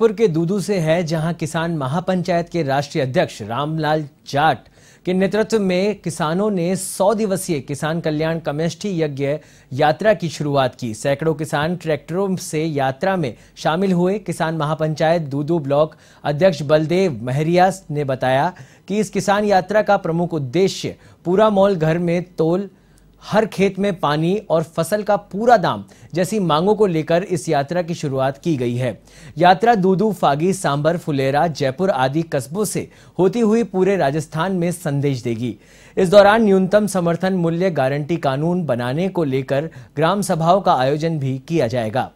जयपुर के दूदू से है जहां किसान महापंचायत के राष्ट्रीय अध्यक्ष रामलाल जाट के नेतृत्व में किसानों ने 100 दिवसीय किसान कल्याण कमेष्ठी यज्ञ यात्रा की शुरुआत की सैकड़ों किसान ट्रैक्टरों से यात्रा में शामिल हुए किसान महापंचायत दूदू ब्लॉक अध्यक्ष बलदेव महरिया ने बताया कि इस किसान यात्रा का प्रमुख उद्देश्य पूरा मॉल घर में तोल हर खेत में पानी और फसल का पूरा दाम जैसी मांगों को लेकर इस यात्रा की शुरुआत की गई है यात्रा दूदू फागी सांबर फुलेरा जयपुर आदि कस्बों से होती हुई पूरे राजस्थान में संदेश देगी इस दौरान न्यूनतम समर्थन मूल्य गारंटी कानून बनाने को लेकर ग्राम सभाओं का आयोजन भी किया जाएगा